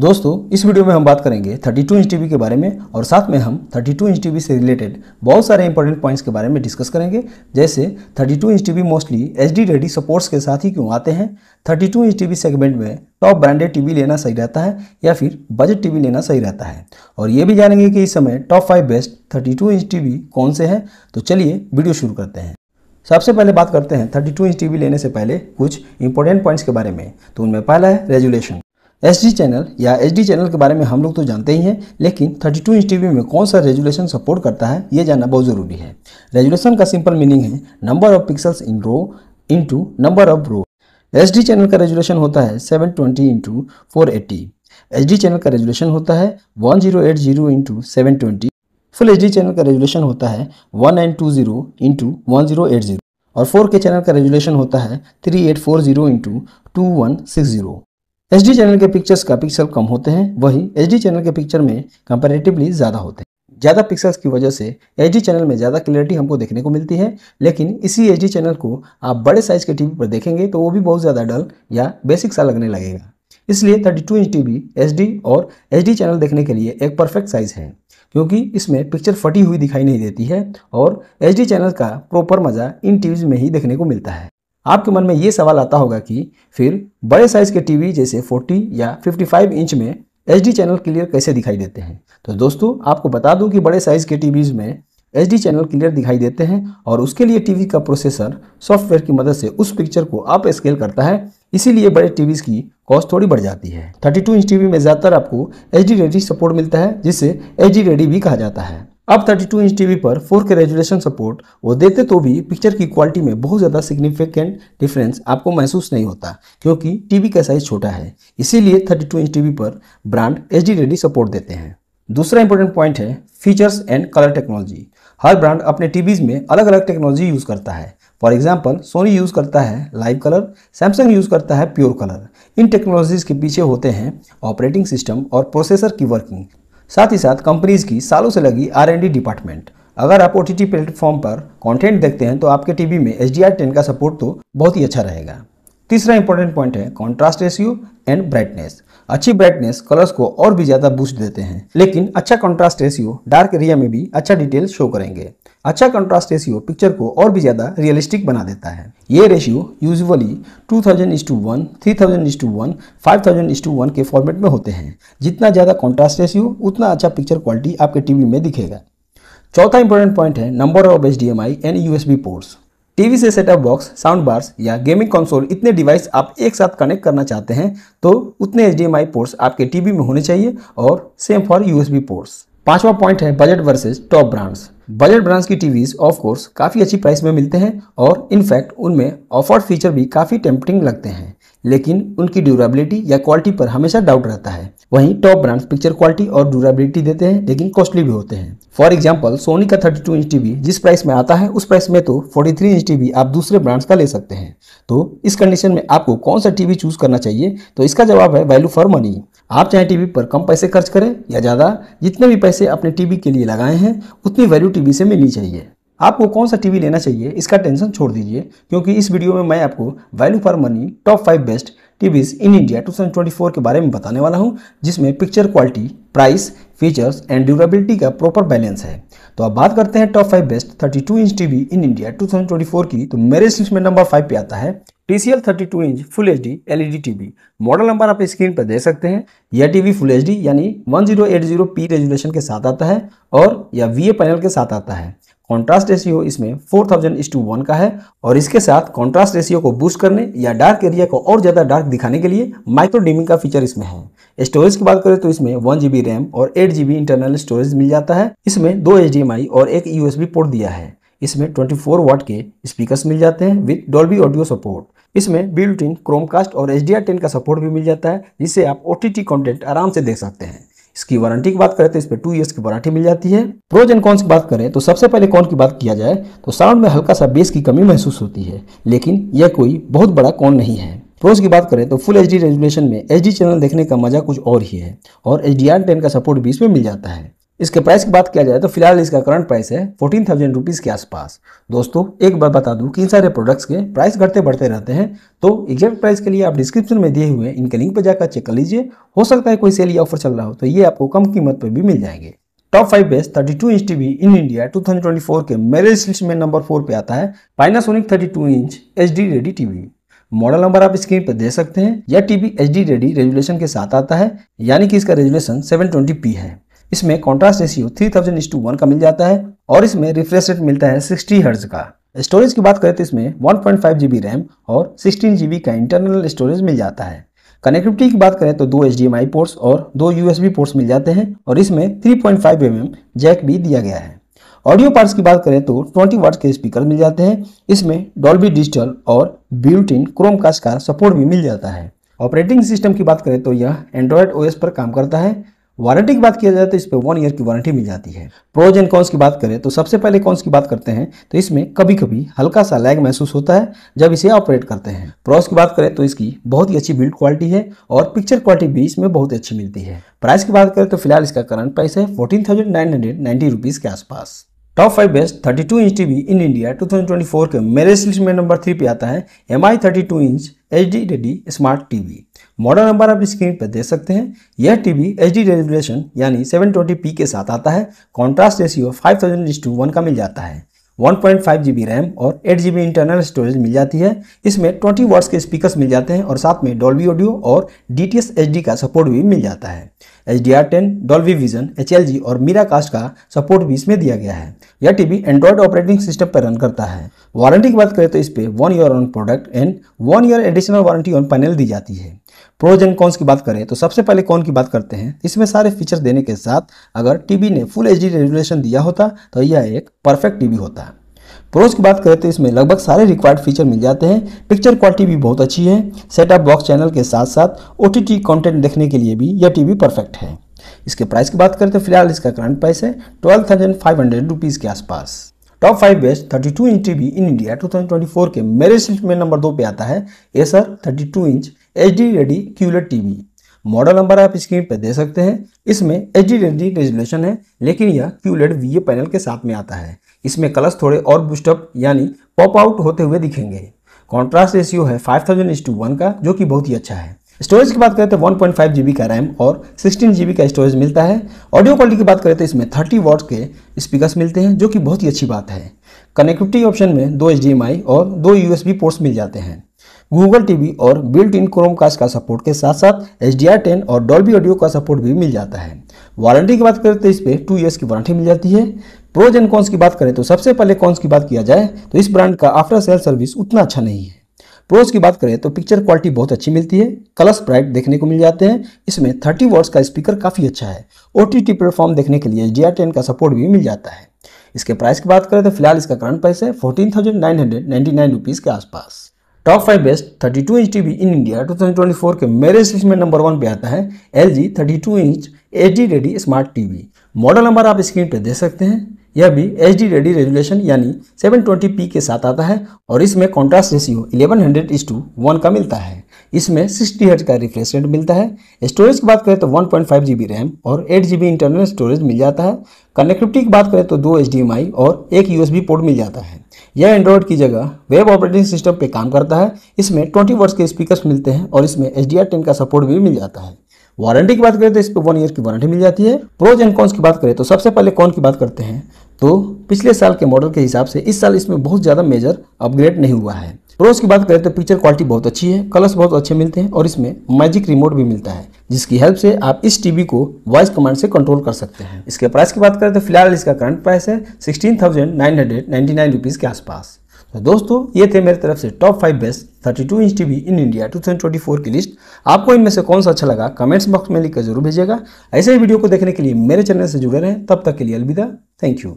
दोस्तों इस वीडियो में हम बात करेंगे 32 इंच टीवी के बारे में और साथ में हम 32 इंच टीवी से रिलेटेड बहुत सारे इंपॉर्टेंट पॉइंट्स के बारे में डिस्कस करेंगे जैसे 32 inch TV mostly H D ready supports के साथ ही क्यों आते हैं 32 इंच टीवी सेगमेंट में टॉप ब्रांडेड टीवी लेना सही रहता है या फिर बजट टीवी लेना सही रहता है और ये भी जानेंगे कि इस समय top five best thirty inch TV कौन से हैं तो चलिए वीडियो शुरू करते हैं सबसे पहले बात करते हैं थर्टी इंच टीवी लेने से पहले कुछ इंपॉर्टेंट पॉइंट्स के बारे में तो उनमें पहला है रेजुलेशन एस चैनल या एच चैनल के बारे में हम लोग तो जानते ही हैं लेकिन 32 टू इंच टीवी में कौन सा रेजुलेशन सपोर्ट करता है ये जानना बहुत ज़रूरी है रेजुलेशन का सिंपल मीनिंग है number of pixels in row into number of row H channel का रेजुलेशन होता है 720 ट्वेंटी इंटू फोर चैनल का रेजुलेशन होता है one zero eight zero into seven twenty full H channel का रेजुलेशन होता है one nine two zero into one zero eight zero और फोर के चैनल का रेजुलेशन होता है three eight four zero into two one six zero H channel के pictures का pixel कम होते हैं वही एच चैनल के पिक्चर में कंपेरेटिवली ज़्यादा होते हैं ज़्यादा पिक्सल्स की वजह से एच चैनल में ज़्यादा क्लियरिटी हमको देखने को मिलती है लेकिन इसी एच चैनल को आप बड़े साइज़ के टीवी पर देखेंगे तो वो भी बहुत ज़्यादा डल या बेसिक सा लगने लगेगा इसलिए 32 इंच टीवी एच और एच चैनल देखने के लिए एक परफेक्ट साइज़ है क्योंकि इसमें पिक्चर फटी हुई दिखाई नहीं देती है और एच चैनल का प्रॉपर मज़ा इन टीवीज़ में ही देखने को मिलता है आपके मन में ये सवाल आता होगा कि फिर बड़े साइज़ के टीवी जैसे 40 या 55 इंच में एच चैनल क्लियर कैसे दिखाई देते हैं तो दोस्तों आपको बता दूं कि बड़े साइज़ के टीवीज़ में एच चैनल क्लियर दिखाई देते हैं और उसके लिए टीवी का प्रोसेसर सॉफ्टवेयर की मदद से उस पिक्चर को अप स्केल करता है इसीलिए बड़े टीवीज़ की कॉस्ट थोड़ी बढ़ जाती है 32 इंच टीवी में ज़्यादातर आपको एच रेडी सपोर्ट मिलता है जिसे एच रेडी भी कहा जाता है अब 32 इंच टीवी पर 4K रेजुलेशन सपोर्ट वो देते तो भी पिक्चर की क्वालिटी में बहुत ज़्यादा सिग्निफिकेंट डिफरेंस आपको महसूस नहीं होता क्योंकि टीवी का साइज़ छोटा है इसीलिए 32 इंच टीवी पर ब्रांड एच रेडी सपोर्ट देते हैं दूसरा इंपॉर्टेंट पॉइंट है फीचर्स एंड कलर टेक्नोलॉजी हर ब्रांड अपने टीवीज़ में अलग अलग टेक्नोलॉजी यूज़ करता है फॉर एग्जाम्पल सोनी यूज़ करता है लाइव कलर सैमसंग यूज़ करता है प्योर कलर इन टेक्नोलॉजीज़ के पीछे होते हैं ऑपरेटिंग सिस्टम और प्रोसेसर की वर्किंग साथ ही साथ कंपनीज की सालों से लगी आर डिपार्टमेंट अगर आप ओ टी प्लेटफॉर्म पर कंटेंट देखते हैं तो आपके टीवी में एच डी का सपोर्ट तो बहुत ही अच्छा रहेगा तीसरा इंपॉर्टेंट पॉइंट है कॉन्ट्रास्ट रेशियो एंड ब्राइटनेस अच्छी ब्राइटनेस कलर्स को और भी ज्यादा बूस्ट देते हैं लेकिन अच्छा कंट्रास्ट रेशियो डार्क एरिया में भी अच्छा डिटेल शो करेंगे अच्छा कंट्रास्ट रेशियो पिक्चर को और भी ज्यादा रियलिस्टिक बना देता है ये ratio usually 2000 is to one three thousand is to one five thousand is to one के फॉर्मेट में होते हैं जितना ज्यादा कॉन्ट्रास्ट रेशियो उतना अच्छा पिक्चर क्वालिटी आपके टीवी में दिखेगा चौथा इंपॉर्टेंट पॉइंट है number of H D M I and U S B ports TV से सेटअप बॉक्स साउंड बार्स या गेमिंग कंसोल इतने डिवाइस आप एक साथ कनेक्ट करना चाहते हैं तो उतने एच पोर्ट्स आपके टीवी में होने चाहिए और सेम फॉर यूएसबी पोर्ट्स पांचवा पॉइंट है budget versus top brands budget brands की टीवीज ऑफ कोर्स काफ़ी अच्छी प्राइस में मिलते हैं और इनफैक्ट उनमें ऑफर्ड फीचर भी काफ़ी टेम्पटिंग लगते हैं लेकिन उनकी ड्यूरेबिलिटी या क्वालिटी पर हमेशा डाउट रहता है वहीं टॉप ब्रांड्स पिक्चर क्वालिटी और ड्यूरेबिलिटी देते हैं लेकिन कॉस्टली भी होते हैं फॉर एग्जाम्पल सोनी का 32 टू इंच टीवी जिस प्राइस में आता है उस प्राइस में तो 43 थ्री इंच टीवी आप दूसरे ब्रांड्स का ले सकते हैं तो इस कंडीशन में आपको कौन सा टीवी चूज करना चाहिए तो इसका जवाब है वैल्यू फॉर मनी आप चाहे टीवी पर कम पैसे खर्च करें या ज़्यादा जितने भी पैसे अपने टीवी के लिए लगाए हैं उतनी वैल्यू टीवी से मिलनी चाहिए आपको कौन सा टीवी लेना चाहिए इसका टेंशन छोड़ दीजिए क्योंकि इस वीडियो में मैं आपको value for money top five best TVs in India 2024 के बारे में बताने वाला हूं जिसमें picture quality price features and durability का प्रॉपर बैलेंस है तो अब बात करते हैं top five best 32 inch TV in India 2024 की तो मेरे लिस्ट में नंबर फाइव पे आता है T C L thirty two inch full H D L E D TV model number आप स्क्रीन पर देख सकते हैं यह टीवी फुल एच डी यानी one zero eight zero P resolution के साथ आता है और यह वी ए पैनल के साथ आता है कॉन्ट्रास्ट रेशियो इसमें 4000 थाउजेंड टू वन का है और इसके साथ कॉन्ट्रास्ट रेशियो को बूस्ट करने या डार्क एरिया को और ज़्यादा डार्क दिखाने के लिए माइक्रो डिमिंग का फीचर इसमें है स्टोरेज की बात करें तो इसमें वन जी रैम और एट जी इंटरनल स्टोरेज मिल जाता है इसमें दो एच और एक यू पोर्ट दिया है इसमें 24 वाट के स्पीकर्स मिल जाते हैं विद डॉल्बी ऑडियो सपोर्ट इसमें बिल्ट इन क्रोमकास्ट और एच डी का सपोर्ट भी मिल जाता है जिससे आप ओ टी कंटेंट आराम से देख सकते हैं इसकी वारंटी की बात करें तो इस पर टू ईयर्स की वारंटी मिल जाती है प्रोज एंड कॉन्स की बात करें तो सबसे पहले कॉन की बात किया जाए तो साउंड में हल्का सा बेस की कमी महसूस होती है लेकिन यह कोई बहुत बड़ा कॉन नहीं है प्रोज की बात करें तो फुल एच डी में एच चैनल देखने का मजा कुछ और ही है और एच डी का सपोर्ट भी इसमें मिल जाता है इसके प्राइस की बात किया जाए तो फिलहाल इसका करंट प्राइस है फोर्टीन थाउजेंड रुपीज़ के आसपास दोस्तों एक बार बता दूं कि इन सारे प्रोडक्ट्स के प्राइस घटते बढ़ते रहते हैं तो एग्जैक्ट प्राइस के लिए आप डिस्क्रिप्शन में दिए हुए इनके लिंक पर जाकर चेक कर लीजिए हो सकता है कोई सेल या ऑफर चल रहा हो तो ये आपको कम कीमत पर भी मिल जाएंगे top five best two inch TV in India 2024 के मेरेज लिस्ट में नंबर फोर पे आता है Panasonic two inch H D ready TV model number आप स्क्रीन पर दे सकते हैं यह TV H D ready resolution के साथ आता है यानी कि इसका रेजुलेशन पी है इसमें contrast ratio three thousand to one का मिल जाता है और इसमें रिफ्रेश रेट मिलता है सिक्सटी हर्ज का स्टोरेज की बात करें तो इसमें one point five G B RAM और सिक्सटीन जी बी का इंटरनल स्टोरेज मिल जाता है कनेक्टिविटी की बात करें तो दो H D M I ports और दो यू एस बी पोर्ट्स मिल जाते हैं और इसमें three point five M M jack भी दिया गया है ऑडियो पार्ट्स की बात करें तो ट्वेंटी वाट्स के स्पीकर मिल जाते हैं इसमें डॉल्बी डिजिटल और ब्यूटिन क्रोमकास्ट का सपोर्ट भी मिल जाता है ऑपरेटिंग सिस्टम की बात करें तो यह एंड्रॉयड ओएस पर काम करता है वारंटी की बात किया जाए तो इस पर वन ईयर की वारंटी मिल जाती है प्रोज एंड कॉन्स की बात करें तो सबसे पहले कॉन्स की बात करते हैं तो इसमें कभी कभी हल्का सा लैग महसूस होता है जब इसे ऑपरेट करते हैं प्रोज की बात करें तो इसकी बहुत ही अच्छी बिल्ड क्वालिटी है और पिक्चर क्वालिटी भी इसमें बहुत अच्छी मिलती है प्राइस की बात करें तो फिलहाल इसका करंट प्राइस है fourteen thousand nine hundred ninety rupees के आसपास top five best 32 inch TV in India 2024 के मेरे लिस्ट में नंबर थ्री पे आता है M I thirty two inch H D ready smart TV model number आप स्क्रीन पर देख सकते हैं यह टीवी एच डी रेजुलेशन यानी 720p के साथ आता है contrast ratio five 5000 to one का मिल जाता है 1.5 जीबी रैम और 8 जीबी इंटरनल स्टोरेज मिल जाती है इसमें 20 वाट्स के स्पीकर्स मिल जाते हैं और साथ में डॉल्बी ऑडियो और डी टी एस का सपोर्ट भी मिल जाता है H D R ten Dolby vision H L G और मीरा कास्ट का सपोर्ट भी इसमें दिया गया है यह टीवी एंड्रॉयड ऑपरेटिंग सिस्टम पर रन करता है वारंटी की बात करें तो इस पर one year on product and one year additional warranty on panel दी जाती है प्रोज एंड कॉन्स की बात करें तो सबसे पहले कौन की बात करते हैं इसमें सारे फीचर देने के साथ अगर टीवी ने फुल एच रेजोल्यूशन दिया होता तो यह एक परफेक्ट टीवी होता प्रोज की बात करें तो इसमें लगभग सारे रिक्वायर्ड फीचर मिल जाते हैं पिक्चर क्वालिटी भी बहुत अच्छी है सेटअप बॉक्स चैनल के साथ साथ ओ कंटेंट देखने के लिए भी यह टीवी परफेक्ट है इसके प्राइस की बात करें तो फिलहाल इसका करंट प्राइस है twelve thousand five hundred rupees के आसपास top five best thirty two inch TV in India 2024 के मेरे सिल्फ में नंबर दो पे आता है Acer 32 inch H D ready QLED TV model number आप स्क्रीन पर दे सकते हैं इसमें एच डी रेडी रेजुलेशन है लेकिन यह क्यूलेट वी पैनल के साथ में आता है इसमें कलर्स थोड़े और बुस्टअप यानी पॉप आउट होते हुए दिखेंगे कॉन्ट्रास्ट रेशियो है five thousand is to one का जो कि बहुत ही अच्छा है स्टोरेज की बात करें तो 1.5 पॉइंट का रैम और 16 जीबी का स्टोरेज मिलता है ऑडियो क्वालिटी की बात करें तो इसमें 30 वॉट के स्पीकर्स मिलते हैं जो कि बहुत ही अच्छी बात है कनेक्टिविटी ऑप्शन में दो एच और दो यू पोर्ट्स मिल जाते हैं गूगल टीवी और बिल्ट इन क्रोमकास्ट का सपोर्ट के साथ साथ एच डी आर टेन और डॉल्बी ऑडियो का सपोर्ट भी मिल जाता है वारंटी की बात करें तो इस पर टू ईयर्स की वारंटी मिल जाती है प्रोज एंड कॉन्स की बात करें तो सबसे पहले कॉन्स की बात किया जाए तो इस ब्रांड का आफ्टर सेल सर्विस उतना अच्छा नहीं है प्रोज की बात करें तो पिक्चर क्वालिटी बहुत अच्छी मिलती है कलर्स ब्राइट देखने को मिल जाते हैं इसमें 30 वर्ड्स का स्पीकर काफ़ी अच्छा है ओ टी टी प्लेटफॉर्म देखने के लिए एच डी आर टेन का सपोर्ट भी मिल जाता है इसके प्राइस की बात करें तो फिलहाल इसका करंट प्राइस है fourteen thousand nine hundred ninety nine rupees के आसपास top five best 32 inch TV in India 2024 के मेरे में नंबर वन पे आता है L G thirty inch H ready smart TV model number आप स्क्रीन पर देख सकते हैं यह भी एच डी रेडी रेजुलेशन यानी 720p के साथ आता है और इसमें contrast ratio eleven hundred to one का मिलता है इसमें सिक्सटी हर्ट का रिफ्रेश रेट मिलता है स्टोरेज की बात करें तो 1.5 पॉइंट रैम और 8 बी इंटरनल स्टोरेज मिल जाता है कनेक्टिविटी की बात करें तो दो एच और एक यू पोर्ट मिल जाता है यह एंड्रॉयड की जगह वेब ऑपरेटिंग सिस्टम पे काम करता है इसमें ट्वेंटी वर्ड्स के स्पीकर मिलते हैं और इसमें एच डी का सपोर्ट भी मिल जाता है वारंटी की बात करें तो इस पर वन ईयर की वारंटी मिल जाती है प्रोज एंड कॉन्स की बात करें तो सबसे पहले कॉन की बात करते हैं तो पिछले साल के मॉडल के हिसाब से इस साल इसमें बहुत ज़्यादा मेजर अपग्रेड नहीं हुआ है प्रोस की बात करें तो पिक्चर क्वालिटी बहुत अच्छी है कलर्स बहुत अच्छे मिलते हैं और इसमें मैजिक रिमोट भी मिलता है जिसकी हेल्प से आप इस टीवी को वॉइस कमांड से कंट्रोल कर सकते हैं इसके प्राइस की बात करें तो फिलहाल इसका करंट प्राइस है sixteen thousand nine hundred ninety nine rupees के आसपास तो दोस्तों ये थे मेरी तरफ से top five best 32 inch TV in India 2024 की लिस्ट आपको इनमें से कौन सा अच्छा लगा कमेंट्स बॉक्स में लिखकर जरूर भेजिएगा ऐसे ही वीडियो को देखने के लिए मेरे चैनल से जुड़े रहें तब तक के लिए अलविदा थैंक यू